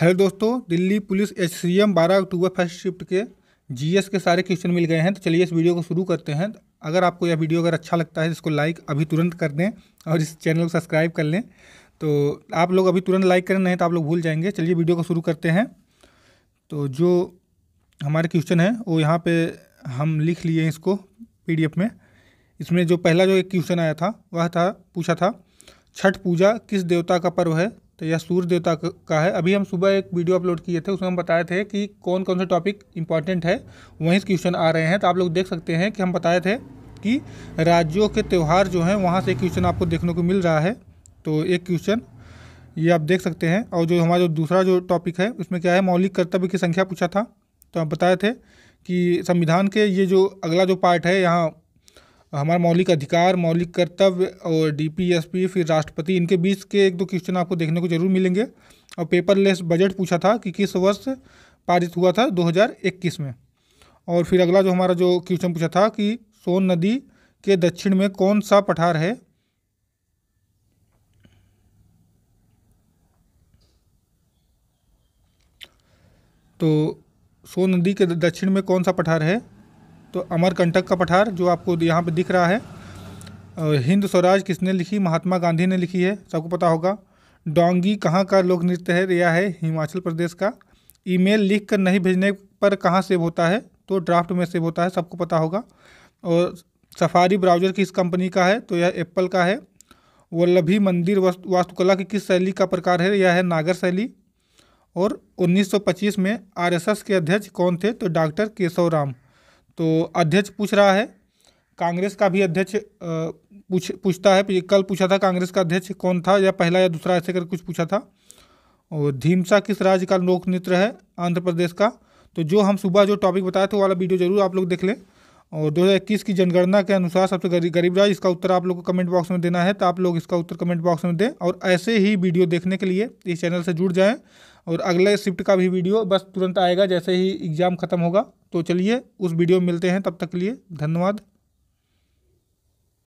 hello दोस्तों Delhi police H C M बारह अक्टूबर फर्स्ट शिफ्ट के जीएस के सारे क्वेश्चन मिल गए हैं तो चलिए इस वीडियो को शुरू करते हैं तो अगर आपको यह वीडियो अगर अच्छा लगता है इसको लाइक अभी तुरंत कर दें और इस चैनल को सब्सक्राइब कर लें तो आप लोग अभी तुरंत लाइक करें नहीं तो आप लोग भूल जाएंगे चलिए वीडियो को शुरू करते हैं तो जो हमारे क्वेश्चन है वो यहाँ पर हम लिख लिए हैं इसको पी में इसमें जो पहला जो एक क्वेश्चन आया था वह था पूछा था छठ पूजा किस देवता का पर्व है तो यह सूर्य देवता का है अभी हम सुबह एक वीडियो अपलोड किए थे उसमें हम बताए थे कि कौन कौन से टॉपिक इंपॉर्टेंट है वहीं से क्वेश्चन आ रहे हैं तो आप लोग देख सकते हैं कि हम बताए थे कि राज्यों के त्यौहार जो हैं वहाँ से क्वेश्चन आपको देखने को मिल रहा है तो एक क्वेश्चन ये आप देख सकते हैं और जो हमारा जो दूसरा जो टॉपिक है उसमें क्या है मौलिक कर्तव्य की संख्या पूछा था तो आप बताए थे कि संविधान के ये जो अगला जो पार्ट है यहाँ हमारा मौलिक अधिकार मौलिक कर्तव्य और डीपीएसपी फिर राष्ट्रपति इनके बीच के एक दो क्वेश्चन आपको देखने को जरूर मिलेंगे और पेपरलेस बजट पूछा था कि किस वर्ष पारित हुआ था 2021 में और फिर अगला जो हमारा जो क्वेश्चन पूछा था कि सोन नदी के दक्षिण में कौन सा पठार है तो सोन नदी के दक्षिण में कौन सा पठार है तो अमरकंटक का पठार जो आपको यहाँ पर दिख रहा है हिंद स्वराज किसने लिखी महात्मा गांधी ने लिखी है सबको पता होगा डोंगी कहाँ का लोक नृत्य है यह है हिमाचल प्रदेश का ईमेल लिख कर नहीं भेजने पर कहाँ सेव होता है तो ड्राफ्ट में सेव होता है सबको पता होगा और सफारी ब्राउजर किस कंपनी का है तो यह एप्पल का है वल्लभी मंदिर वास्तुकला की किस शैली का प्रकार है यह है नागर शैली और 1925 में आरएसएस के अध्यक्ष कौन थे तो डॉक्टर केशव राम तो अध्यक्ष पूछ रहा है कांग्रेस का भी अध्यक्ष पूछ पूछता है कल पूछा था कांग्रेस का अध्यक्ष कौन था या पहला या दूसरा ऐसे कर कुछ पूछा था और धीमसा किस राज्य का लोक नृत्य है आंध्र प्रदेश का तो जो हम सुबह जो टॉपिक बताया था वाला वीडियो जरूर आप लोग देख लें और 2021 की जनगणना के अनुसार सबसे गरीब गरीब राज्य इसका उत्तर आप लोग को कमेंट बॉक्स में देना है तो आप लोग इसका उत्तर कमेंट बॉक्स में दें और ऐसे ही वीडियो देखने के लिए इस चैनल से जुड़ जाएं और अगले शिफ्ट का भी वीडियो बस तुरंत आएगा जैसे ही एग्ज़ाम ख़त्म होगा तो चलिए उस वीडियो में मिलते हैं तब तक के लिए धन्यवाद